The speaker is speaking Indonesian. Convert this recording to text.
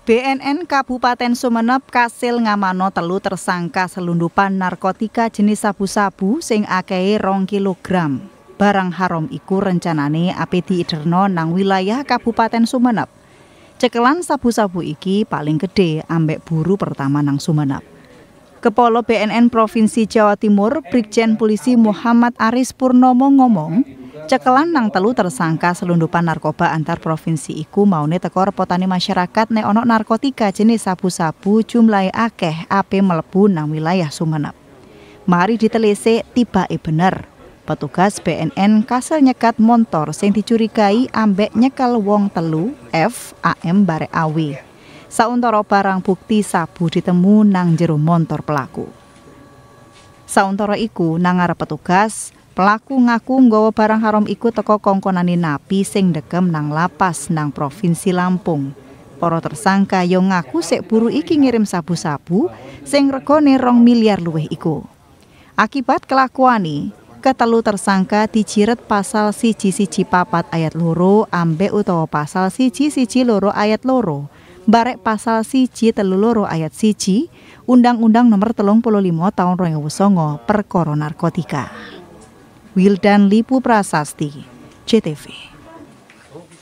BNN Kabupaten Sumeneb kasil ngamano telu tersangka selundupan narkotika jenis sabu-sabu sing akeh rong kilogram. Barang haram iku rencanane api diiderno nang wilayah Kabupaten Sumeneb. Cekelan sabu-sabu iki paling gede ambek buru pertama nang Sumeneb. Kepolo BNN Provinsi Jawa Timur, Brigjen Polisi Muhammad Aris Purnomo ngomong, Cekelan nang telu tersangka selundupan narkoba antar provinsi iku maune tekor potani masyarakat ne onok narkotika jenis sabu-sabu jumlahi akeh ape melebu nang wilayah Sumenep. Mari ditelese e bener. Petugas BNN kasel nyekat montor sing dicurigai ambek nyekal wong telu F, AM bare AW. Sauntoro barang bukti sabu ditemu nang jero montor pelaku. Sauntoro iku nangar petugas Pelaku ngaku nggawa barang haram iku teko kongkonani napi sing dekem nang lapas nang Provinsi Lampung. Para tersangka yo ya ngaku sek buru iki ngirim sabu-sabu sing regane rong miliar luweh iku. Akibat kelakuane, ketelu tersangka dijiret pasal siji siji papat ayat loro ambek utawa pasal siji siji loro ayat loro barek pasal siji telu loro ayat siji Undang-Undang nomor telung puluh Lima tahun Wusongo perkara narkotika. Wildan Lipu Prasasti, CTV.